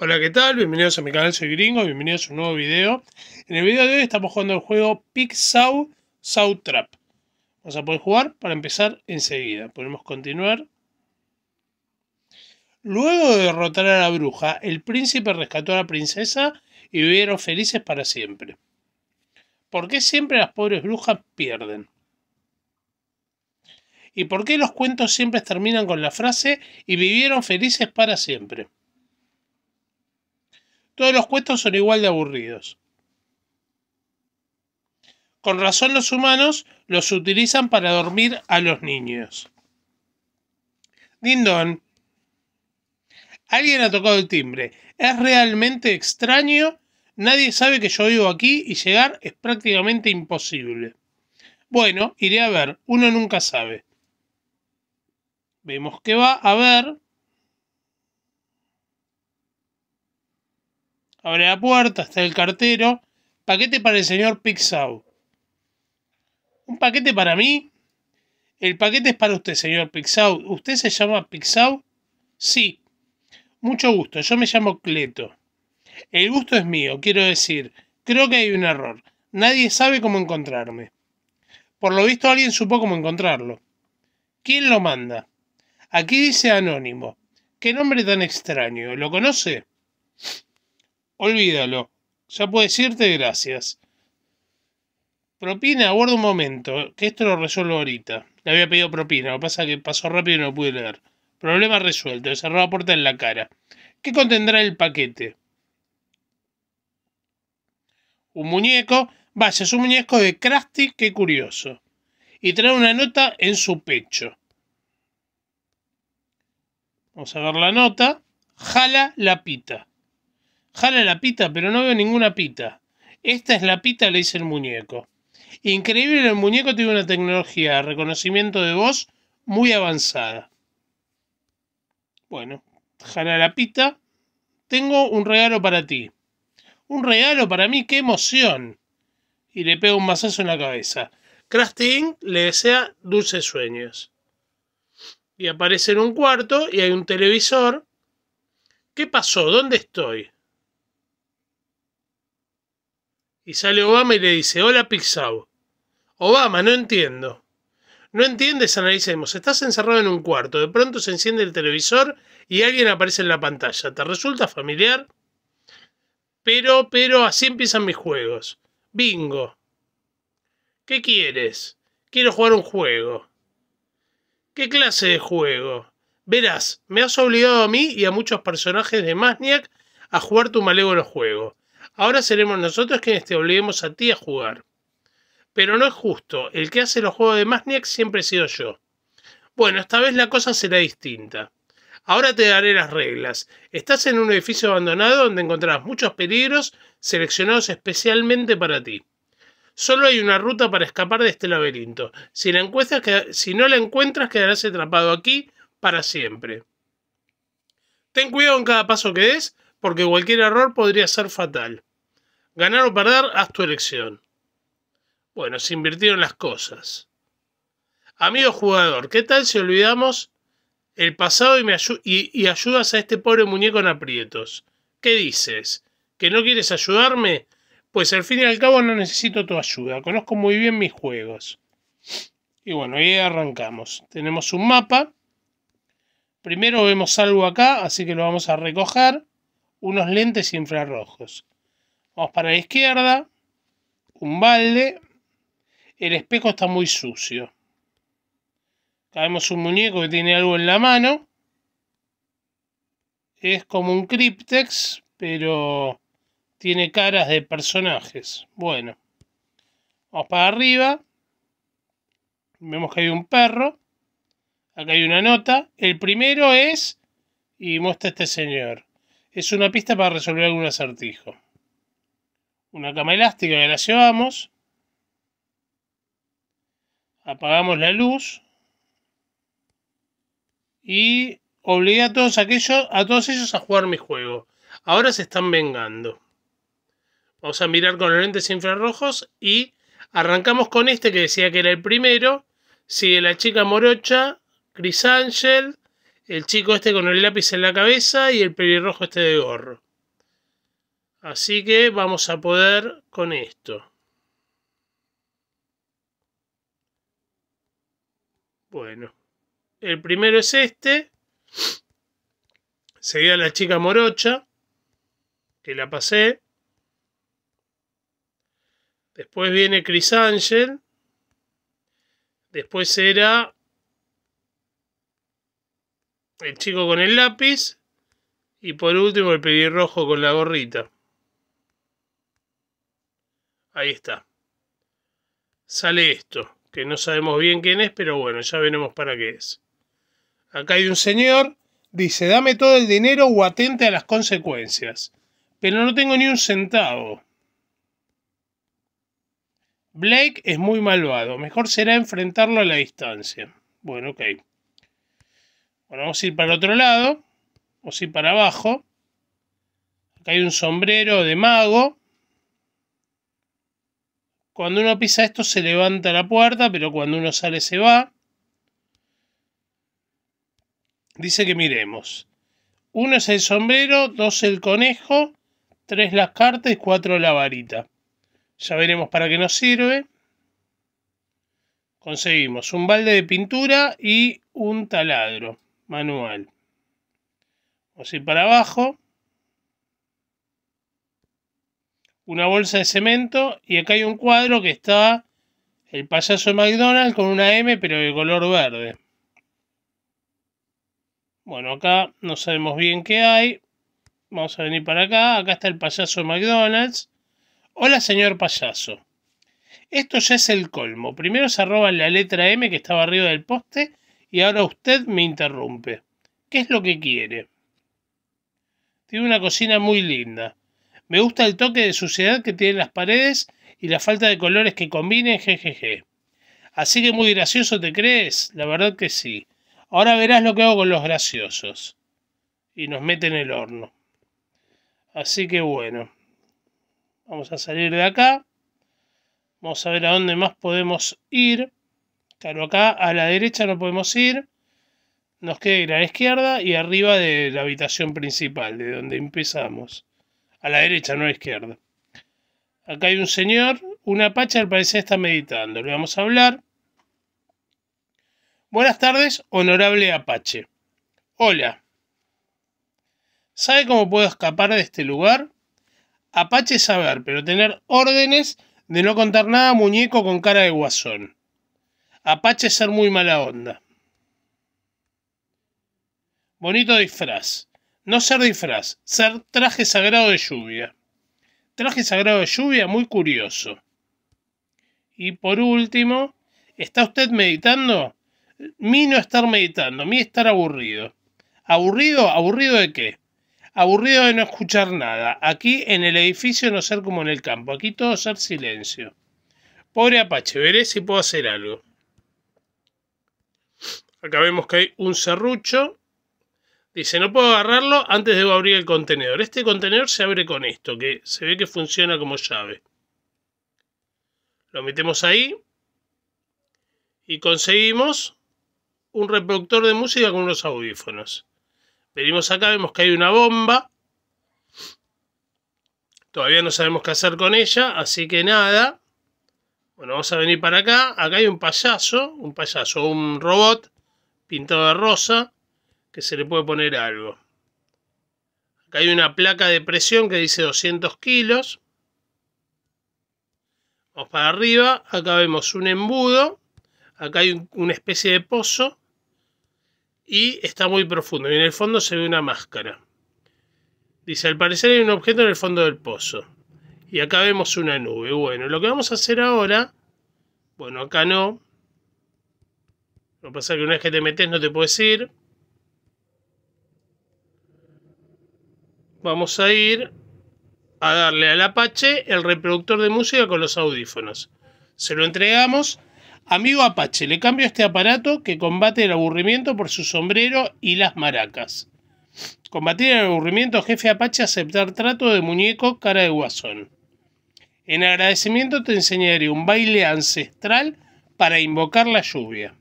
Hola, ¿qué tal? Bienvenidos a mi canal, soy Gringo, bienvenidos a un nuevo video. En el video de hoy estamos jugando el juego Pixau South Trap. Vamos a poder jugar para empezar enseguida. Podemos continuar. Luego de derrotar a la bruja, el príncipe rescató a la princesa y vivieron felices para siempre. ¿Por qué siempre las pobres brujas pierden? ¿Y por qué los cuentos siempre terminan con la frase y vivieron felices para siempre? Todos los cuentos son igual de aburridos. Con razón los humanos los utilizan para dormir a los niños. Dindon. Alguien ha tocado el timbre. Es realmente extraño. Nadie sabe que yo vivo aquí y llegar es prácticamente imposible. Bueno, iré a ver. Uno nunca sabe. Vemos que va a ver. abre la puerta, está el cartero. Paquete para el señor Pixau. ¿Un paquete para mí? El paquete es para usted, señor Pixau. ¿Usted se llama Pixau? Sí. Mucho gusto, yo me llamo Cleto. El gusto es mío, quiero decir, creo que hay un error. Nadie sabe cómo encontrarme. Por lo visto alguien supo cómo encontrarlo. ¿Quién lo manda? Aquí dice anónimo. ¿Qué nombre tan extraño? ¿Lo conoce? Olvídalo. Ya puedes irte, gracias. Propina, aguarda un momento, que esto lo resuelvo ahorita. Le había pedido propina, lo que pasa es que pasó rápido y no pude leer. Problema resuelto, cerró la puerta en la cara. ¿Qué contendrá el paquete? Un muñeco, vaya, es un muñeco de Krusty, qué curioso. Y trae una nota en su pecho. Vamos a ver la nota. Jala la pita. Jala la pita, pero no veo ninguna pita. Esta es la pita, le dice el muñeco. Increíble, el muñeco tiene una tecnología de reconocimiento de voz muy avanzada. Bueno, jala la pita. Tengo un regalo para ti. Un regalo para mí, qué emoción. Y le pega un mazazo en la cabeza. Crafting le desea dulces sueños. Y aparece en un cuarto y hay un televisor. ¿Qué pasó? ¿Dónde estoy? Y sale Obama y le dice, hola Pixau. Obama, no entiendo. No entiendes, analicemos. Estás encerrado en un cuarto, de pronto se enciende el televisor y alguien aparece en la pantalla. ¿Te resulta familiar? Pero, pero, así empiezan mis juegos. Bingo. ¿Qué quieres? Quiero jugar un juego. ¿Qué clase de juego? Verás, me has obligado a mí y a muchos personajes de Maniac a jugar tu malévolo juego. Ahora seremos nosotros quienes te obliguemos a ti a jugar. Pero no es justo. El que hace los juegos de Masniak e siempre he sido yo. Bueno, esta vez la cosa será distinta. Ahora te daré las reglas. Estás en un edificio abandonado donde encontrarás muchos peligros seleccionados especialmente para ti. Solo hay una ruta para escapar de este laberinto. Si, la si no la encuentras, quedarás atrapado aquí para siempre. Ten cuidado en cada paso que des, porque cualquier error podría ser fatal. Ganar o perder, haz tu elección. Bueno, se invirtieron las cosas. Amigo jugador, ¿qué tal si olvidamos el pasado y, ayudas a este pobre muñeco en aprietos? ¿Qué dices? ¿Que no quieres ayudarme? Pues al fin y al cabo no necesito tu ayuda. Conozco muy bien mis juegos. Y bueno, ahí arrancamos. Tenemos un mapa. Primero vemos algo acá, así que lo vamos a recoger. Unos lentes infrarrojos. Vamos para la izquierda. Un balde. El espejo está muy sucio. Acá vemos un muñeco que tiene algo en la mano. Es como un Cryptex, pero tiene caras de personajes. Bueno. Vamos para arriba. Vemos que hay un perro. Acá hay una nota. El primero es... Y muestra este señor. Es una pista para resolver algún acertijo una cama elástica que la llevamos, apagamos la luz y obligué a todos aquellos, a todos ellos a jugar mi juego. Ahora se están vengando. Vamos a mirar con los lentes infrarrojos y arrancamos con este que decía que era el primero. Sigue la chica morocha, Chris Angel, el chico este con el lápiz en la cabeza y el pelirrojo este de gorro. Así que vamos a poder con esto. Bueno, el primero es este. Sería la chica morocha, que la pasé. Después viene Chris Angel. Después era el chico con el lápiz. Y por último el pelirrojo con la gorrita. Ahí está. Sale esto, que no sabemos bien quién es, pero bueno, ya veremos para qué es. Acá hay un señor, dice, dame todo el dinero o atente a las consecuencias. Pero no tengo ni un centavo. Blake es muy malvado, mejor será enfrentarlo a la distancia. Bueno, ok. Bueno, vamos a ir para el otro lado, vamos a ir para abajo. Acá hay un sombrero de mago, cuando uno pisa esto se levanta la puerta, pero cuando uno sale se va. Dice que miremos. Uno es el sombrero, dos el conejo, tres las cartas y cuatro la varita. Ya veremos para qué nos sirve. Conseguimos un balde de pintura y un taladro manual. Vamos a ir para abajo. una bolsa de cemento y acá hay un cuadro que está el payaso de McDonald's con una M pero de color verde. Bueno, acá no sabemos bien qué hay. Vamos a venir para acá. Acá está el payaso McDonald's. Hola, señor payaso. Esto ya es el colmo. Primero se arroba la letra M que estaba arriba del poste y ahora usted me interrumpe. ¿Qué es lo que quiere? Tiene una cocina muy linda. Me gusta el toque de suciedad que tienen las paredes y la falta de colores que combinen, jejeje. Así que muy gracioso te crees, la verdad que sí. Ahora verás lo que hago con los graciosos. Y nos meten en el horno. Así que bueno. Vamos a salir de acá. Vamos a ver a dónde más podemos ir. Claro, acá a la derecha no podemos ir. Nos queda ir a la izquierda y arriba de la habitación principal, de donde empezamos a la derecha, no a la izquierda. Acá hay un señor, un apache al parecer está meditando, le vamos a hablar. Buenas tardes, honorable apache. Hola. ¿Sabe cómo puedo escapar de este lugar? Apache saber, pero tener órdenes de no contar nada muñeco con cara de guasón. Apache ser muy mala onda. Bonito disfraz. No ser disfraz, ser traje sagrado de lluvia. Traje sagrado de lluvia, muy curioso. Y por último, ¿está usted meditando? Mi no estar meditando, mi estar aburrido. ¿Aburrido? ¿Aburrido de qué? Aburrido de no escuchar nada. Aquí en el edificio no ser como en el campo. Aquí todo ser silencio. Pobre Apache, veré si puedo hacer algo. Acá vemos que hay un serrucho Dice, no puedo agarrarlo antes de abrir el contenedor. Este contenedor se abre con esto, que se ve que funciona como llave. Lo metemos ahí y conseguimos un reproductor de música con unos audífonos. Venimos acá, vemos que hay una bomba. Todavía no sabemos qué hacer con ella, así que nada. Bueno, vamos a venir para acá. Acá hay un payaso, un payaso, un robot pintado de rosa que se le puede poner algo. Acá hay una placa de presión que dice 200 kilos. Vamos para arriba. Acá vemos un embudo. Acá hay una especie de pozo. Y está muy profundo. Y en el fondo se ve una máscara. Dice, al parecer hay un objeto en el fondo del pozo. Y acá vemos una nube. Bueno, lo que vamos a hacer ahora... Bueno, acá no. Lo que pasa es que una vez que te metes no te puedes ir. vamos a ir a darle al Apache el reproductor de música con los audífonos. Se lo entregamos. Amigo Apache, le cambio este aparato que combate el aburrimiento por su sombrero y las maracas. Combatir el aburrimiento, jefe Apache, aceptar trato de muñeco, cara de guasón. En agradecimiento te enseñaré un baile ancestral para invocar la lluvia.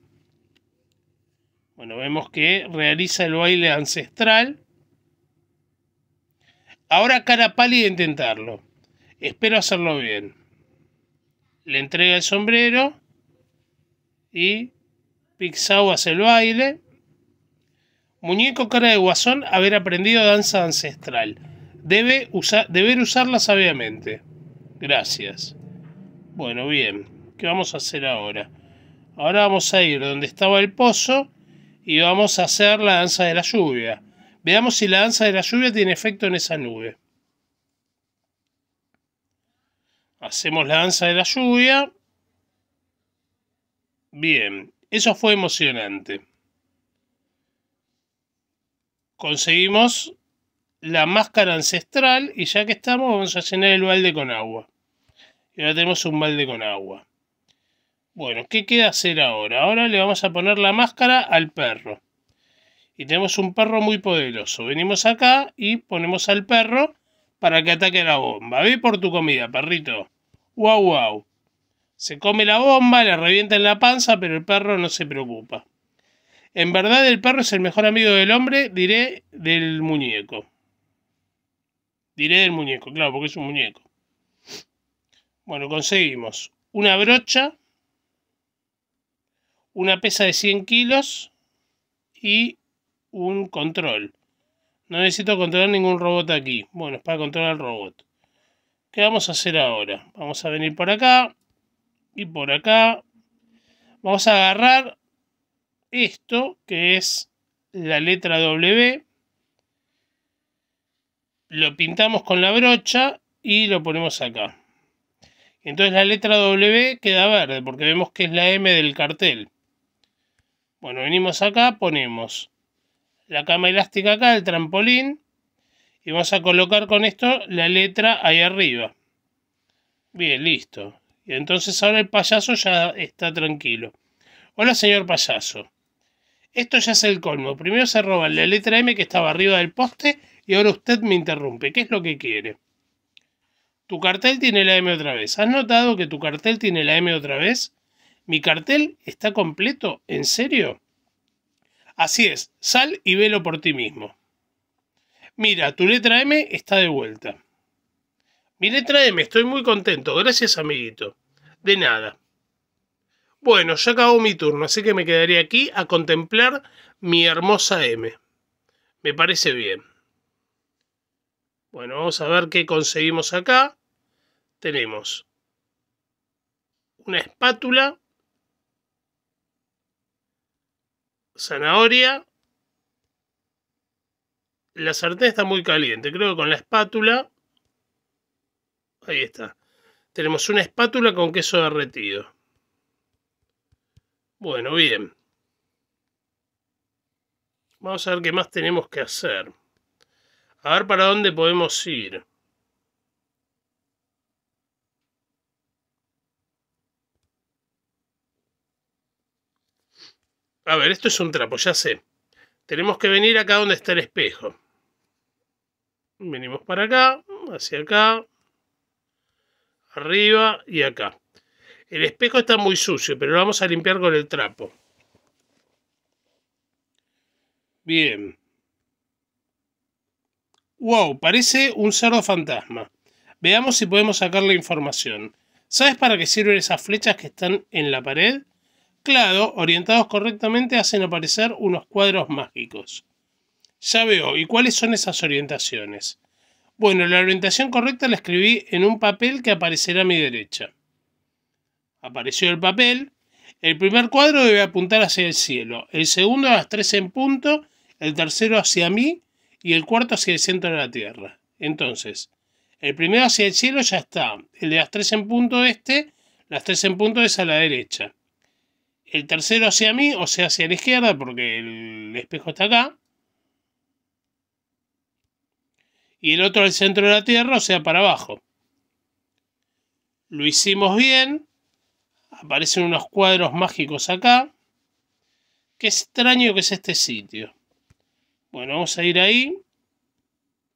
Bueno, vemos que realiza el baile ancestral Ahora cara pálida intentarlo. Espero hacerlo bien. Le entrega el sombrero y Pixau hace el baile. Muñeco cara de guasón, haber aprendido danza ancestral. Debe deber usarla sabiamente. Gracias. Bueno, bien. ¿Qué vamos a hacer ahora? Ahora vamos a ir donde estaba el pozo y vamos a hacer la danza de la lluvia. Veamos si la danza de la lluvia tiene efecto en esa nube. Hacemos la danza de la lluvia. Bien, eso fue emocionante. Conseguimos la máscara ancestral y ya que estamos vamos a llenar el balde con agua. Y ahora tenemos un balde con agua. Bueno, ¿qué queda hacer ahora? Ahora le vamos a poner la máscara al perro y tenemos un perro muy poderoso. Venimos acá y ponemos al perro para que ataque la bomba. Ve por tu comida, perrito. Wow, wow. Se come la bomba, le revienta en la panza, pero el perro no se preocupa. En verdad el perro es el mejor amigo del hombre, diré del muñeco. Diré del muñeco, claro, porque es un muñeco. Bueno, conseguimos una brocha, una pesa de 100 kilos y un control. No necesito controlar ningún robot aquí. Bueno, es para controlar el robot. ¿Qué vamos a hacer ahora? Vamos a venir por acá. Y por acá. Vamos a agarrar esto, que es la letra W. Lo pintamos con la brocha y lo ponemos acá. Entonces la letra W queda verde porque vemos que es la M del cartel. Bueno, venimos acá, ponemos la cama elástica acá, el trampolín. Y vamos a colocar con esto la letra ahí arriba. Bien, listo. Y entonces ahora el payaso ya está tranquilo. Hola, señor payaso. Esto ya es el colmo. Primero se roba la letra M que estaba arriba del poste y ahora usted me interrumpe. ¿Qué es lo que quiere? Tu cartel tiene la M otra vez. ¿Has notado que tu cartel tiene la M otra vez? ¿Mi cartel está completo? ¿En serio? Así es, sal y velo por ti mismo. Mira, tu letra M está de vuelta. Mi letra M, estoy muy contento. Gracias, amiguito. De nada. Bueno, ya acabó mi turno, así que me quedaré aquí a contemplar mi hermosa M. Me parece bien. Bueno, vamos a ver qué conseguimos acá. Tenemos una espátula zanahoria. La sartén está muy caliente. Creo que con la espátula. Ahí está. Tenemos una espátula con queso derretido. Bueno, bien. Vamos a ver qué más tenemos que hacer. A ver para dónde podemos ir. A ver, esto es un trapo, ya sé. Tenemos que venir acá donde está el espejo. Venimos para acá, hacia acá, arriba y acá. El espejo está muy sucio, pero lo vamos a limpiar con el trapo. Bien. Wow, parece un cerdo fantasma. Veamos si podemos sacar la información. ¿Sabes para qué sirven esas flechas que están en la pared? orientados correctamente, hacen aparecer unos cuadros mágicos. Ya veo, ¿y cuáles son esas orientaciones? Bueno, la orientación correcta la escribí en un papel que aparecerá a mi derecha. Apareció el papel. El primer cuadro debe apuntar hacia el cielo, el segundo a las tres en punto, el tercero hacia mí y el cuarto hacia el centro de la Tierra. Entonces, el primero hacia el cielo ya está, el de las tres en punto este, las tres en punto es a la derecha el tercero hacia mí, o sea, hacia la izquierda, porque el espejo está acá. Y el otro al centro de la Tierra, o sea, para abajo. Lo hicimos bien. Aparecen unos cuadros mágicos acá. Qué extraño que es este sitio. Bueno, vamos a ir ahí.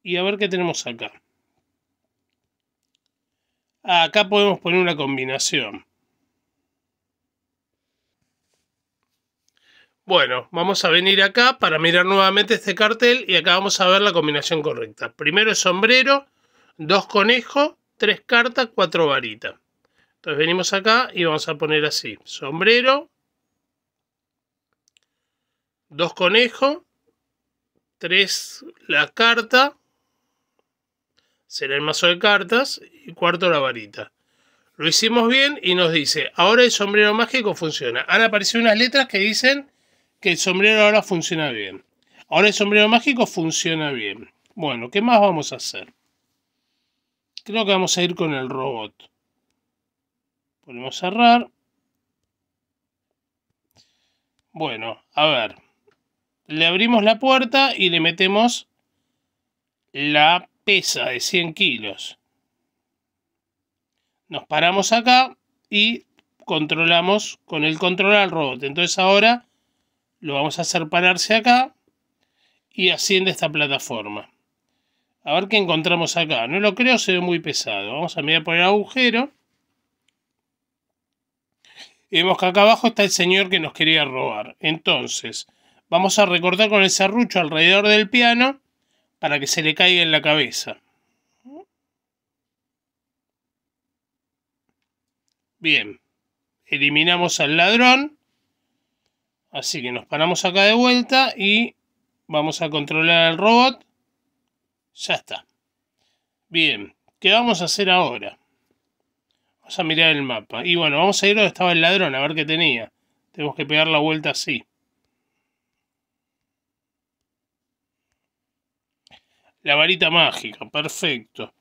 Y a ver qué tenemos acá. Ah, acá podemos poner una combinación. Bueno, vamos a venir acá para mirar nuevamente este cartel y acá vamos a ver la combinación correcta. Primero el sombrero, dos conejos, tres cartas, cuatro varitas. Entonces venimos acá y vamos a poner así. Sombrero, dos conejos, tres la carta, será el mazo de cartas y cuarto la varita. Lo hicimos bien y nos dice, ahora el sombrero mágico funciona. Han aparecido unas letras que dicen que el sombrero ahora funciona bien. Ahora el sombrero mágico funciona bien. Bueno, ¿qué más vamos a hacer? Creo que vamos a ir con el robot. Podemos cerrar. Bueno, a ver. Le abrimos la puerta y le metemos la pesa de 100 kilos. Nos paramos acá y controlamos con el control al robot. Entonces ahora lo vamos a hacer pararse acá y asciende esta plataforma. A ver qué encontramos acá. No lo creo, se ve muy pesado. Vamos a mirar por el agujero. vemos que acá abajo está el señor que nos quería robar. Entonces, vamos a recortar con el serrucho alrededor del piano para que se le caiga en la cabeza. Bien. Eliminamos al ladrón. Así que nos paramos acá de vuelta y vamos a controlar el robot. Ya está. Bien, ¿qué vamos a hacer ahora? Vamos a mirar el mapa. Y bueno, vamos a ir donde estaba el ladrón, a ver qué tenía. Tenemos que pegar la vuelta así. La varita mágica, perfecto.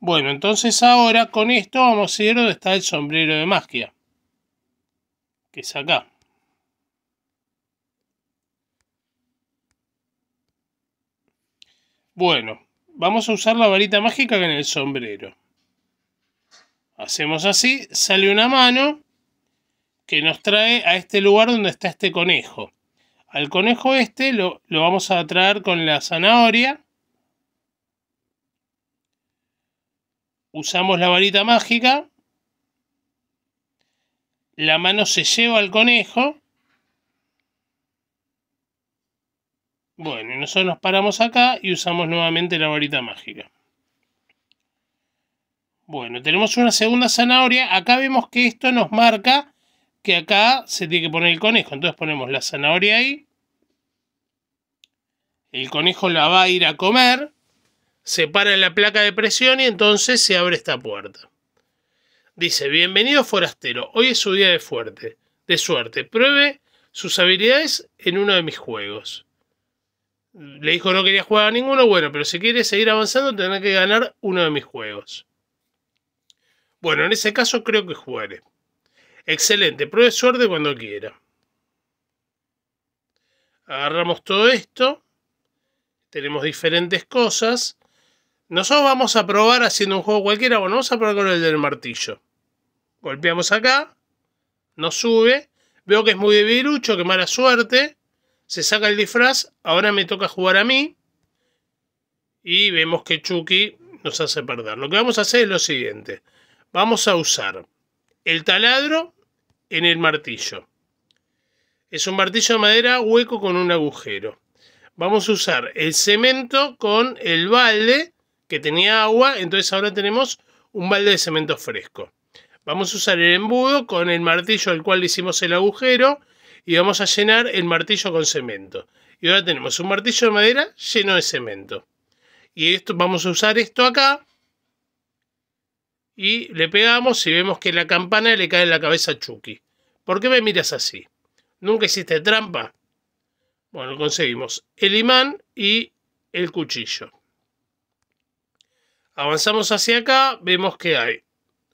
Bueno, entonces ahora con esto vamos a ir donde está el sombrero de magia. Que es acá. Bueno, vamos a usar la varita mágica en el sombrero. Hacemos así, sale una mano que nos trae a este lugar donde está este conejo. Al conejo este lo, vamos a traer con la zanahoria. Usamos la varita mágica. La mano se lleva al conejo Bueno, y nosotros nos paramos acá y usamos nuevamente la varita mágica. Bueno, tenemos una segunda zanahoria. Acá vemos que esto nos marca que acá se tiene que poner el conejo. Entonces ponemos la zanahoria ahí. El conejo la va a ir a comer. Se para en la placa de presión y entonces se abre esta puerta. Dice, bienvenido forastero. Hoy es su día de fuerte. De suerte. Pruebe sus habilidades en uno de mis juegos le dijo no quería jugar a ninguno, bueno, pero si quiere seguir avanzando tendrá que ganar uno de mis juegos. Bueno, en ese caso creo que juegue. Excelente, pruebe suerte cuando quiera. Agarramos todo esto. Tenemos diferentes cosas. Nosotros vamos a probar haciendo un juego cualquiera. Bueno, vamos a probar con el del martillo. Golpeamos acá. No sube. Veo que es muy debilucho, que mala suerte se saca el disfraz, ahora me toca jugar a mí. Y vemos que Chucky nos hace perder. Lo que vamos a hacer es lo siguiente. Vamos a usar el taladro en el martillo. Es un martillo de madera hueco con un agujero. Vamos a usar el cemento con el balde que tenía agua. Entonces ahora tenemos un balde de cemento fresco. Vamos a usar el embudo con el martillo al cual le hicimos el agujero y vamos a llenar el martillo con cemento. Y ahora tenemos un martillo de madera lleno de cemento. Y esto, vamos a usar esto acá. Y le pegamos y vemos que la campana le cae en la cabeza a Chucky. ¿Por qué me miras así? ¿Nunca hiciste trampa? Bueno, conseguimos el imán y el cuchillo. Avanzamos hacia acá, vemos que hay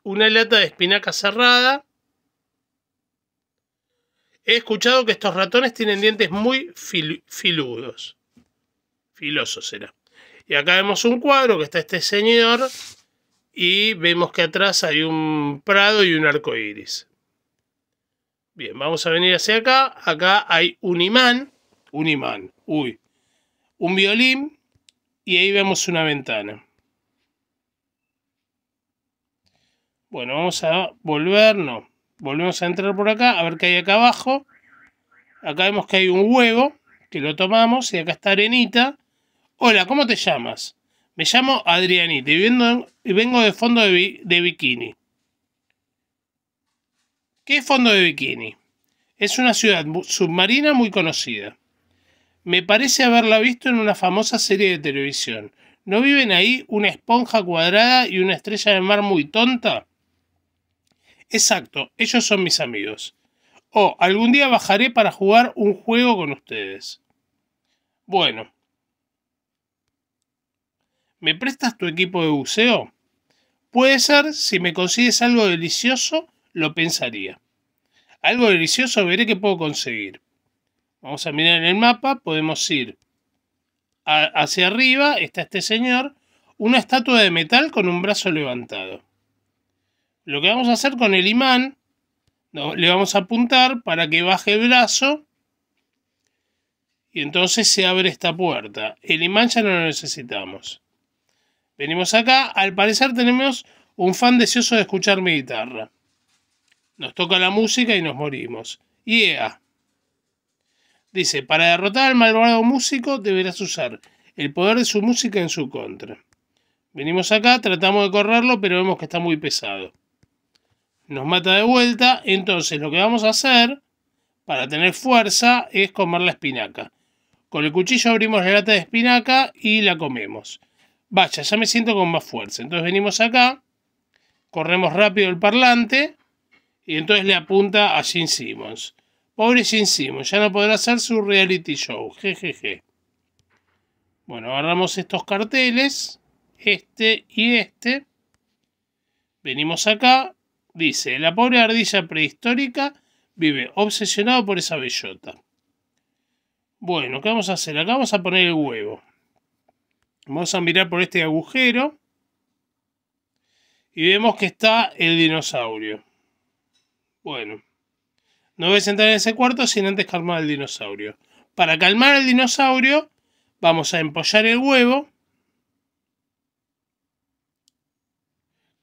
una lata de espinaca cerrada, He escuchado que estos ratones tienen dientes muy filudos. Filosos, será. Y acá vemos un cuadro que está este señor. Y vemos que atrás hay un prado y un arco iris. Bien, vamos a venir hacia acá. Acá hay un imán. Un imán. Uy. Un violín. Y ahí vemos una ventana. Bueno, vamos a volvernos. Volvemos a entrar por acá, a ver qué hay acá abajo. Acá vemos que hay un huevo, que lo tomamos, y acá está Arenita. Hola, ¿cómo te llamas? Me llamo Adrianita y, vengo de fondo de, de bikini. ¿Qué es fondo de bikini? Es una ciudad submarina muy conocida. Me parece haberla visto en una famosa serie de televisión. ¿No viven ahí una esponja cuadrada y una estrella de mar muy tonta? Exacto, ellos son mis amigos. O oh, algún día bajaré para jugar un juego con ustedes. Bueno. ¿Me prestas tu equipo de buceo? Puede ser, si me consigues algo delicioso, lo pensaría. Algo delicioso veré que puedo conseguir. Vamos a mirar en el mapa, podemos ir hacia arriba, está este señor, una estatua de metal con un brazo levantado. Lo que vamos a hacer con el imán, le vamos a apuntar para que baje el brazo y entonces se abre esta puerta. El imán ya no lo necesitamos. Venimos acá, al parecer tenemos un fan deseoso de escuchar mi guitarra. Nos toca la música y nos morimos. Yeah. Dice, para derrotar al malvado músico deberás usar el poder de su música en su contra. Venimos acá, tratamos de correrlo, pero vemos que está muy pesado nos mata de vuelta. Entonces lo que vamos a hacer para tener fuerza es comer la espinaca. Con el cuchillo abrimos la lata de espinaca y la comemos. Vaya, ya me siento con más fuerza. Entonces venimos acá, corremos rápido el parlante y entonces le apunta a Jim Simmons. Pobre Jim Simmons, ya no podrá hacer su reality show. Jejeje. Bueno, agarramos estos carteles, este y este. Venimos acá, Dice, la pobre ardilla prehistórica vive obsesionado por esa bellota. Bueno, ¿qué vamos a hacer? Acá vamos a poner el huevo. Vamos a mirar por este agujero. Y vemos que está el dinosaurio. Bueno. No voy a entrar en ese cuarto sin antes calmar al dinosaurio. Para calmar al dinosaurio, vamos a empollar el huevo.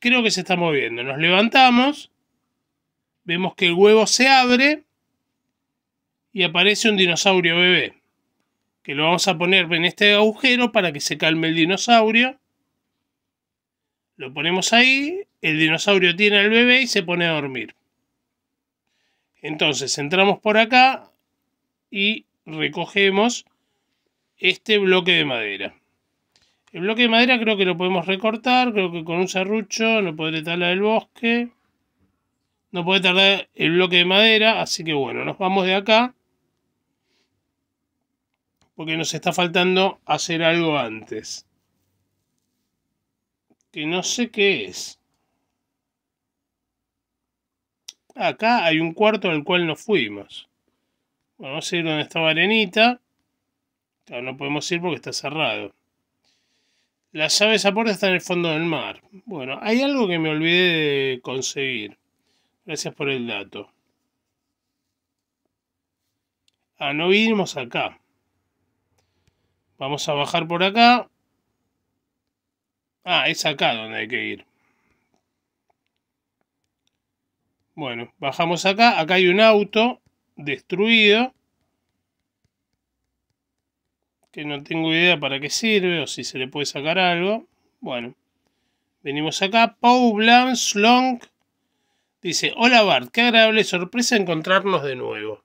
creo que se está moviendo. Nos levantamos, vemos que el huevo se abre y aparece un dinosaurio bebé. Que lo vamos a poner en este agujero para que se calme el dinosaurio. Lo ponemos ahí, el dinosaurio tiene al bebé y se pone a dormir. Entonces entramos por acá y recogemos este bloque de madera. El bloque de madera creo que lo podemos recortar, creo que con un serrucho no podré talar el bosque. No puede tardar el bloque de madera, así que bueno, nos vamos de acá. Porque nos está faltando hacer algo antes. Que no sé qué es. Acá hay un cuarto al cual nos fuimos. vamos a ir donde estaba Arenita. no podemos ir porque está cerrado. Las aves esa puerta están en el fondo del mar. Bueno, hay algo que me olvidé de conseguir. Gracias por el dato. Ah, no vinimos acá. Vamos a bajar por acá. Ah, es acá donde hay que ir. Bueno, bajamos acá. Acá hay un auto destruido que no tengo idea para qué sirve o si se le puede sacar algo. Bueno, venimos acá. Pau Slong. dice, hola Bart, qué agradable sorpresa encontrarnos de nuevo.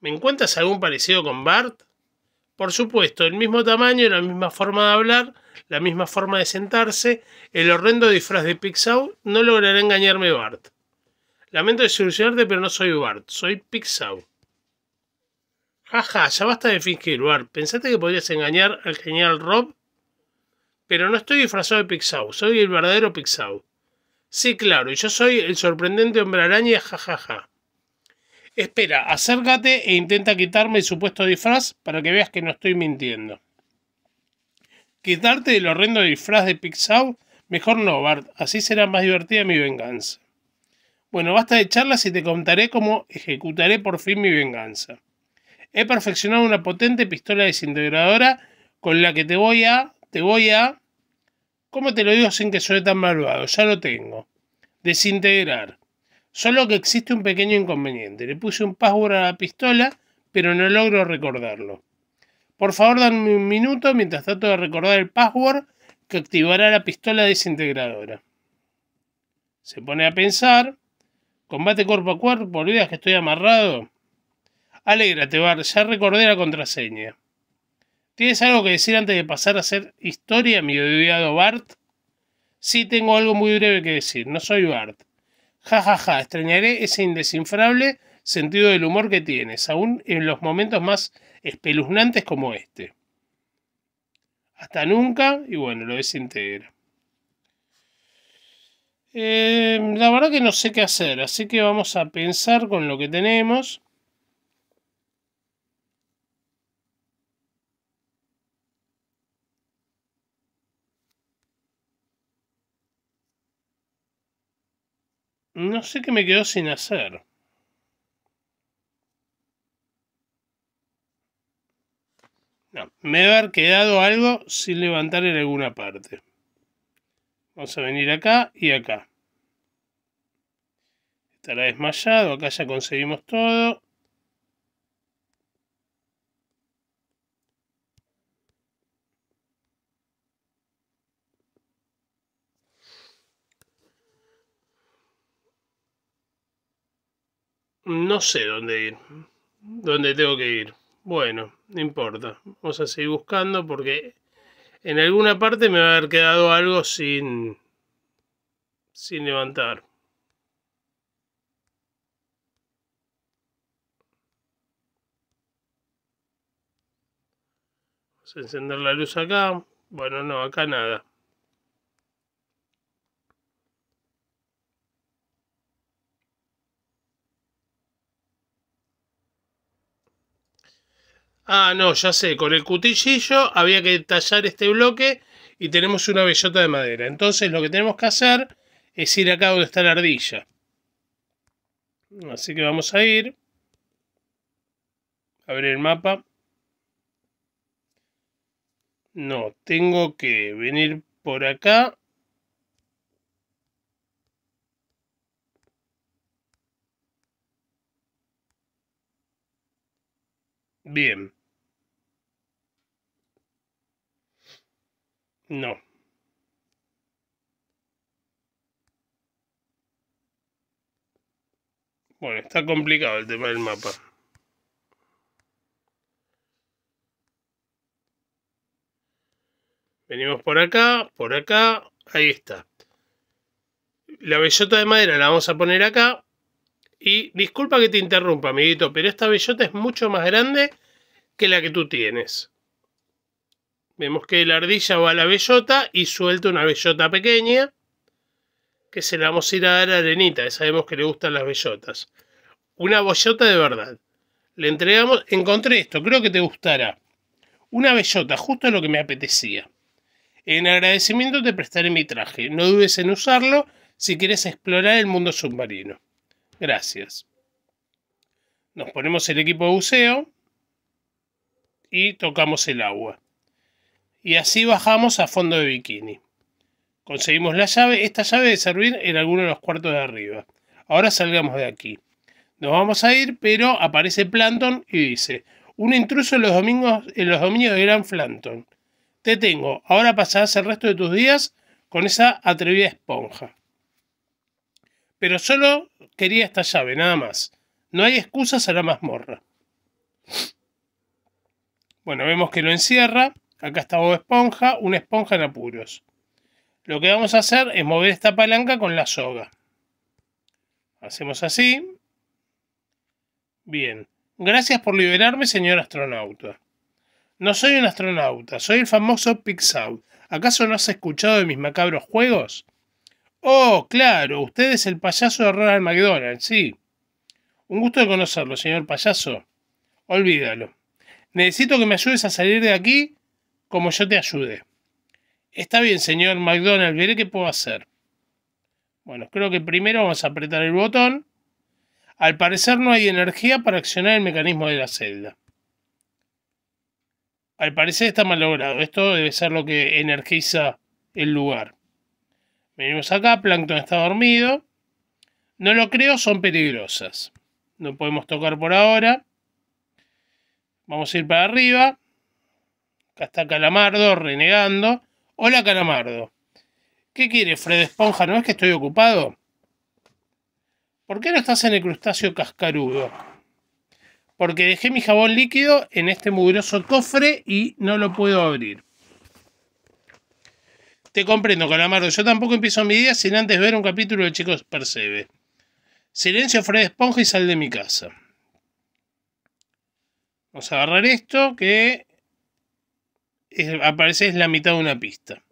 ¿Me encuentras algún parecido con Bart? Por supuesto, el mismo tamaño, la misma forma de hablar, la misma forma de sentarse, el horrendo disfraz de Pixau, no logrará engañarme Bart. Lamento desilusionarte, pero no soy Bart, soy Pixau. Jaja, ya basta de fingir, Bart. Pensaste que podrías engañar al genial Rob. Pero no estoy disfrazado de Pixau, soy el verdadero Pixau. Sí, claro, y yo soy el sorprendente hombre araña, jajaja. Ja, Espera, acércate e intenta quitarme el supuesto disfraz para que veas que no estoy mintiendo. Quitarte el horrendo disfraz de Pixau, mejor no, Bart, así será más divertida mi venganza. Bueno, basta de charlas y te contaré cómo ejecutaré por fin mi venganza. He perfeccionado una potente pistola desintegradora con la que te voy a... Te voy a... ¿Cómo te lo digo sin que suene tan malvado? Ya lo tengo. Desintegrar. Solo que existe un pequeño inconveniente. Le puse un password a la pistola, pero no logro recordarlo. Por favor, dame un minuto mientras trato de recordar el password que activará la pistola desintegradora. Se pone a pensar. Combate cuerpo a cuerpo, olvidas que estoy amarrado. Alégrate, Bart, ya recordé la contraseña. ¿Tienes algo que decir antes de pasar a hacer historia, mi odiado Bart? Sí, tengo algo muy breve que decir. No soy Bart. Ja, ja, ja. Extrañaré ese indescifrable sentido del humor que tienes, aún en los momentos más espeluznantes como este. Hasta nunca, y bueno, lo desintegra. Eh, la verdad que no sé qué hacer, así que vamos a pensar con lo que tenemos. No sé qué me quedó sin hacer. No, me debe haber quedado algo sin levantar en alguna parte. Vamos a venir acá y acá. Estará desmayado, acá ya conseguimos todo. No sé dónde ir. Dónde tengo que ir. Bueno, no importa. Vamos a seguir buscando porque en alguna parte me va a haber quedado algo sin, sin levantar. Vamos a encender la luz acá. Bueno, no, acá nada. Ah, no, ya sé, con el cutillillo había que tallar este bloque y tenemos una bellota de madera. Entonces lo que tenemos que hacer es ir acá donde está la ardilla. Así que vamos a ir. Abrir el mapa. No, tengo que venir por acá. Bien. No. Bueno, está complicado el tema del mapa. Venimos por acá, por acá, ahí está. La bellota de madera la vamos a poner acá. Y disculpa que te interrumpa, amiguito, pero esta bellota es mucho más grande que la que tú tienes. Vemos que la ardilla va a la bellota y suelta una bellota pequeña que se la vamos a ir a dar a Arenita, sabemos que le gustan las bellotas. Una bellota de verdad. Le entregamos, encontré esto, creo que te gustará. Una bellota, justo lo que me apetecía. En agradecimiento te prestaré mi traje. No dudes en usarlo si quieres explorar el mundo submarino. Gracias. Nos ponemos el equipo de buceo y tocamos el agua y así bajamos a fondo de bikini. Conseguimos la llave, esta llave de servir en alguno de los cuartos de arriba. Ahora salgamos de aquí. Nos vamos a ir, pero aparece Planton y dice, un intruso en los, domingos, en los dominios de Gran Planton. Te tengo, ahora pasarás el resto de tus días con esa atrevida esponja. Pero solo quería esta llave, nada más. No hay excusas a la mazmorra. Bueno, vemos que lo encierra Acá está Bob Esponja, una esponja en apuros. Lo que vamos a hacer es mover esta palanca con la soga. Hacemos así. Bien. Gracias por liberarme, señor astronauta. No soy un astronauta, soy el famoso Pixout. ¿Acaso no has escuchado de mis macabros juegos? Oh, claro, usted es el payaso de Ronald McDonald, sí. Un gusto de conocerlo, señor payaso. Olvídalo. Necesito que me ayudes a salir de aquí como yo te ayude. Está bien, señor McDonald, veré qué puedo hacer. Bueno, creo que primero vamos a apretar el botón. Al parecer no hay energía para accionar el mecanismo de la celda. Al parecer está mal logrado. Esto debe ser lo que energiza el lugar. Venimos acá, Plankton está dormido. No lo creo, son peligrosas. No podemos tocar por ahora. Vamos a ir para arriba está Calamardo renegando. Hola Calamardo. ¿Qué quiere Fred Esponja? ¿No es que estoy ocupado? ¿Por qué no estás en el crustáceo cascarudo? Porque dejé mi jabón líquido en este mugroso cofre y no lo puedo abrir. Te comprendo, Calamardo. Yo tampoco empiezo mi día sin antes ver un capítulo de Chicos Percebe. Silencio, Fred Esponja y sal de mi casa. Vamos a agarrar esto que es la mitad de una pista.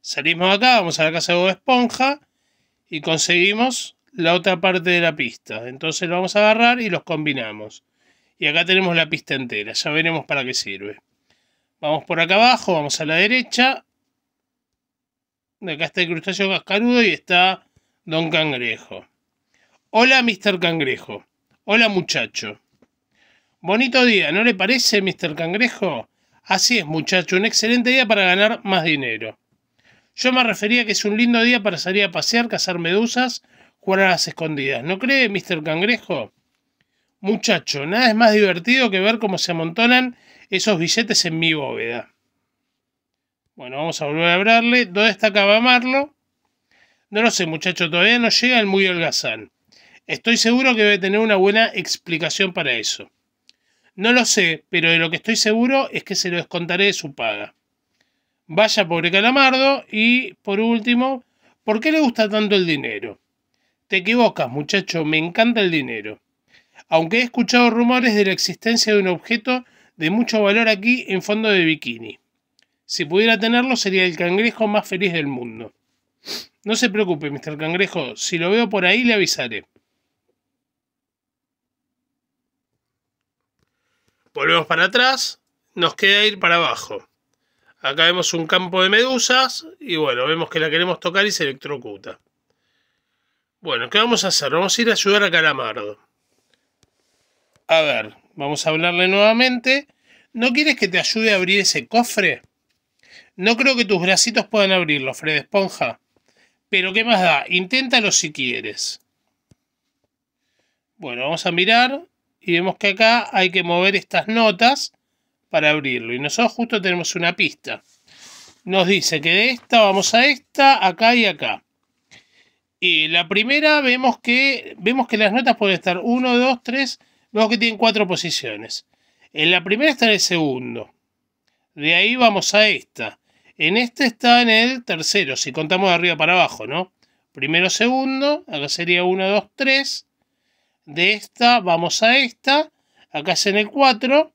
Salimos acá, vamos a la casa de Esponja y conseguimos la otra parte de la pista. Entonces lo vamos a agarrar y los combinamos. Y acá tenemos la pista entera, ya veremos para qué sirve. Vamos por acá abajo, vamos a la derecha. Acá está el crustáceo cascarudo y está Don Cangrejo. Hola, Mr. Cangrejo. Hola, muchacho. Bonito día, ¿no le parece, Mr. Cangrejo? Así es, muchacho, un excelente día para ganar más dinero. Yo me refería que es un lindo día para salir a pasear, cazar medusas, jugar a las escondidas. ¿No cree, Mr. Cangrejo? Muchacho, nada es más divertido que ver cómo se amontonan esos billetes en mi bóveda. Bueno, vamos a volver a hablarle. ¿Dónde está Cabamarlo? No lo sé, muchacho, todavía no llega el muy holgazán. Estoy seguro que debe tener una buena explicación para eso. No lo sé, pero de lo que estoy seguro es que se lo descontaré de su paga. Vaya pobre calamardo y, por último, ¿por qué le gusta tanto el dinero? Te equivocas, muchacho, me encanta el dinero. Aunque he escuchado rumores de la existencia de un objeto de mucho valor aquí en fondo de bikini. Si pudiera tenerlo sería el cangrejo más feliz del mundo. No se preocupe, Mr. Cangrejo, si lo veo por ahí le avisaré. Volvemos para atrás, nos queda ir para abajo. Acá vemos un campo de medusas y bueno, vemos que la queremos tocar y se electrocuta. Bueno, ¿qué vamos a hacer? Vamos a ir a ayudar a Calamardo. A ver, vamos a hablarle nuevamente. ¿No quieres que te ayude a abrir ese cofre? No creo que tus bracitos puedan abrirlo, Fred Esponja. Pero ¿qué más da? Inténtalo si quieres. Bueno, vamos a mirar y vemos que acá hay que mover estas notas para abrirlo. Y nosotros justo tenemos una pista. Nos dice que de esta vamos a esta, acá y acá. Y la primera vemos que, vemos que las notas pueden estar 1, 2, 3, vemos que tienen cuatro posiciones. En la primera está en el segundo. De ahí vamos a esta. En esta está en el tercero, si contamos de arriba para abajo, ¿no? Primero, segundo, acá sería 1, 2, 3 de esta vamos a esta, acá es en el 4,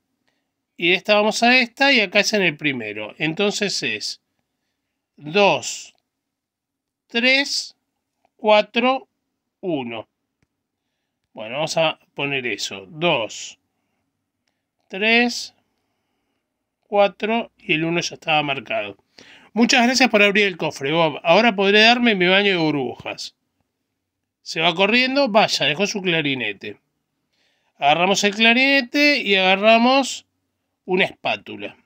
y de esta vamos a esta, y acá es en el primero. Entonces es 2, 3, 4, 1. Bueno, vamos a poner eso. 2, 3, 4 y el 1 ya estaba marcado. Muchas gracias por abrir el cofre, Bob. Ahora podré darme mi baño de burbujas. Se va corriendo, vaya, dejó su clarinete. Agarramos el clarinete y agarramos una espátula.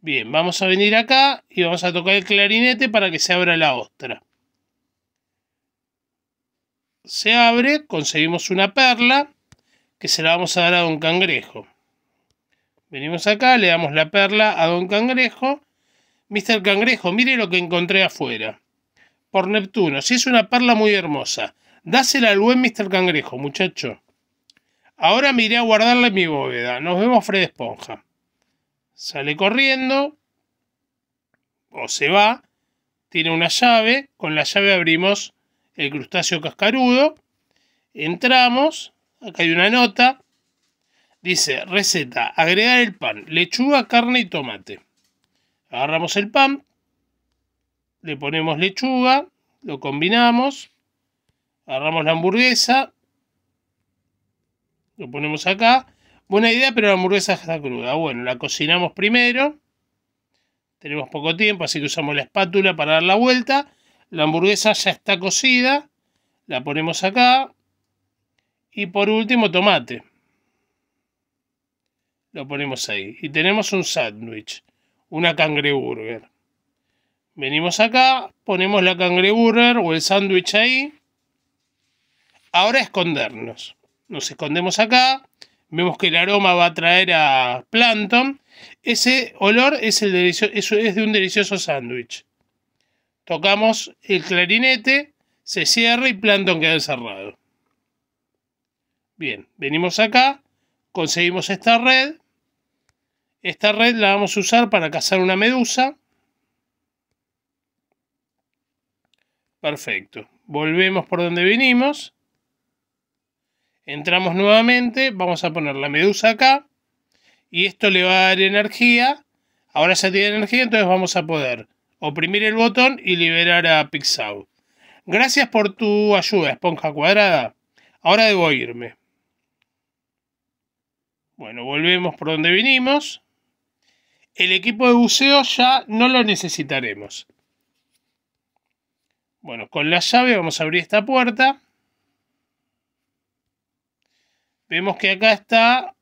Bien, vamos a venir acá y vamos a tocar el clarinete para que se abra la ostra. Se abre, conseguimos una perla que se la vamos a dar a Don Cangrejo. Venimos acá, le damos la perla a Don Cangrejo. Mister Cangrejo, mire lo que encontré afuera por Neptuno. Si es una perla muy hermosa. Dásela al buen Mr. Cangrejo, muchacho. Ahora me a guardarla en mi bóveda. Nos vemos, Fred Esponja. Sale corriendo. O se va. Tiene una llave. Con la llave abrimos el crustáceo cascarudo. Entramos. Acá hay una nota. Dice, receta, agregar el pan, lechuga, carne y tomate. Agarramos el pan, le ponemos lechuga, lo combinamos, agarramos la hamburguesa, lo ponemos acá. Buena idea, pero la hamburguesa está cruda. Bueno, la cocinamos primero. Tenemos poco tiempo, así que usamos la espátula para dar la vuelta. La hamburguesa ya está cocida. La ponemos acá. Y por último, tomate. Lo ponemos ahí. Y tenemos un sándwich. Una cangreburger. Venimos acá, ponemos la cangreburger o el sándwich ahí. Ahora escondernos. Nos escondemos acá. Vemos que el aroma va a traer a Planton. Ese olor es, el es de un delicioso sándwich. Tocamos el clarinete, se cierra y Planton queda encerrado. Bien, venimos acá, conseguimos esta red. Esta red la vamos a usar para cazar una medusa. Perfecto. Volvemos por donde vinimos. Entramos nuevamente. Vamos a poner la medusa acá. Y esto le va a dar energía. Ahora ya tiene energía, entonces vamos a poder oprimir el botón y liberar a Pixau. Gracias por tu ayuda, esponja cuadrada. Ahora debo irme. Bueno, volvemos por donde vinimos. El equipo de buceo ya no lo necesitaremos. Bueno, con la llave vamos a abrir esta puerta. Vemos que acá está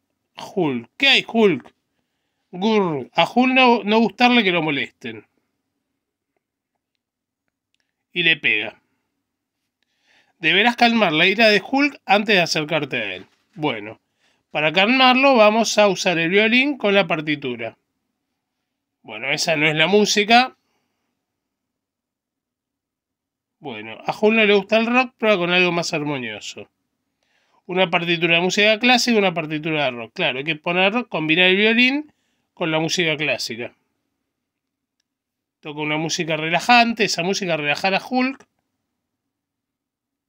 Hulk. ¿Qué hay, Hulk? A Hulk no, no gustarle que lo molesten. Y le pega. Deberás calmar la ira de Hulk antes de acercarte a él. Bueno, para calmarlo vamos a usar el violín con la partitura. Bueno, esa no es la música, bueno, a no le gusta el rock, prueba con algo más armonioso. Una partitura de música clásica una partitura de rock. Claro, hay que poner combinar el violín con la música clásica. Toca una música relajante, esa música relaja a Hulk.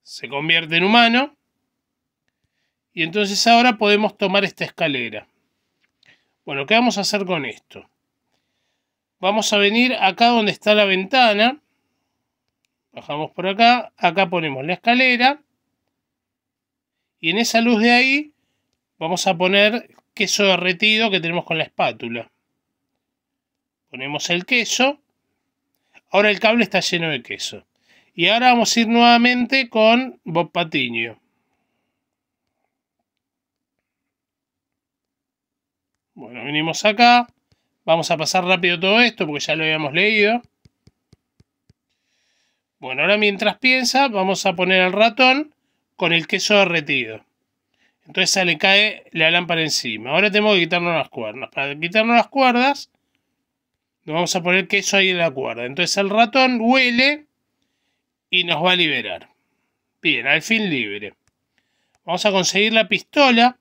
Se convierte en humano. Y entonces ahora podemos tomar esta escalera. Bueno, ¿qué vamos a hacer con esto? Vamos a venir acá donde está la ventana Bajamos por acá, acá ponemos la escalera y en esa luz de ahí vamos a poner queso derretido que tenemos con la espátula. Ponemos el queso. Ahora el cable está lleno de queso. Y ahora vamos a ir nuevamente con Bob Patiño. Bueno, venimos acá. Vamos a pasar rápido todo esto porque ya lo habíamos leído. Bueno, ahora mientras piensa, vamos a poner al ratón con el queso derretido. Entonces se le cae la lámpara encima. Ahora tenemos que quitarnos las cuerdas. Para quitarnos las cuerdas, nos vamos a poner queso ahí en la cuerda. Entonces el ratón huele y nos va a liberar. Bien, al fin libre. Vamos a conseguir la pistola.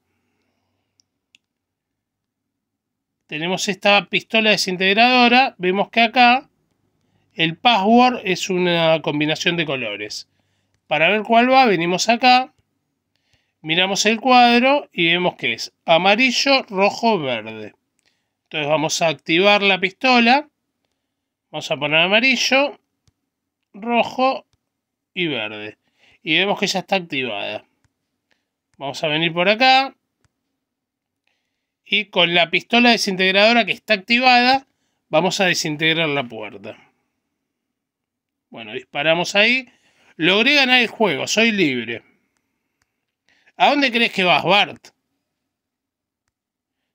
Tenemos esta pistola desintegradora. Vemos que acá el password es una combinación de colores. Para ver cuál va, venimos acá, miramos el cuadro y vemos que es amarillo, rojo, verde. Entonces vamos a activar la pistola. Vamos a poner amarillo, rojo y verde. Y vemos que ya está activada. Vamos a venir por acá. Y con la pistola desintegradora que está activada, vamos a desintegrar la puerta. Bueno, disparamos ahí. Logré ganar el juego, soy libre. ¿A dónde crees que vas, Bart?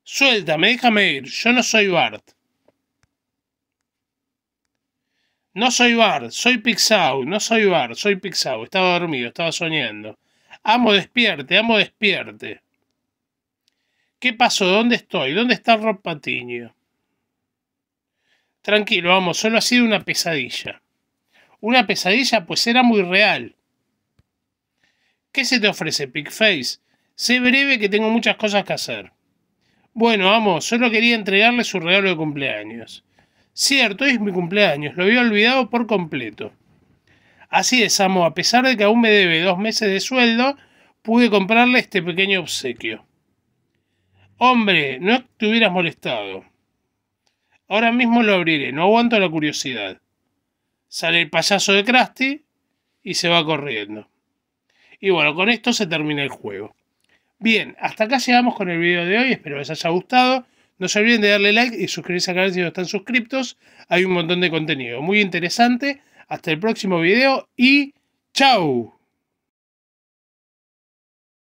Suéltame, déjame ir. Yo no soy Bart. No soy Bart, soy Pixau. No soy Bart, soy Pixau. Estaba dormido, estaba soñando. Amo, despierte, amo, despierte. ¿Qué pasó? ¿Dónde estoy? ¿Dónde está Rob Patiño? Tranquilo, vamos, solo ha sido una pesadilla. Una pesadilla, pues era muy real. ¿Qué se te ofrece, Pigface? Sé breve que tengo muchas cosas que hacer. Bueno, amo, solo quería entregarle su regalo de cumpleaños. Cierto, es mi cumpleaños, lo había olvidado por completo. Así es, amo, a pesar de que aún me debe dos meses de sueldo, pude comprarle este pequeño obsequio. Hombre, no te hubieras molestado. Ahora mismo lo abriré, no aguanto la curiosidad sale el payaso de Krusty y se va corriendo. Y bueno, con esto se termina el juego. Bien, hasta acá llegamos con el video de hoy, espero que les haya gustado. No se olviden de darle like y suscribirse al canal si no están suscriptos. Hay un montón de contenido muy interesante. Hasta el próximo video y chao.